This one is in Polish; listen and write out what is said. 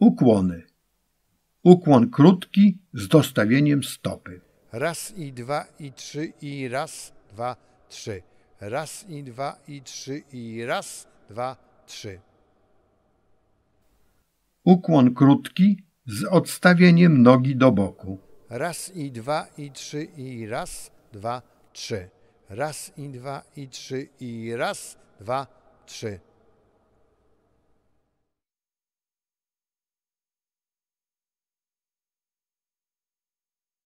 Ukłony. Ukłon krótki z dostawieniem stopy. Raz i dwa i trzy i raz, dwa, trzy. Raz i dwa i trzy i raz, dwa, trzy. Ukłon krótki z odstawieniem nogi do boku. Raz i dwa i trzy i raz, dwa, trzy. Raz i dwa i trzy i raz, dwa, trzy.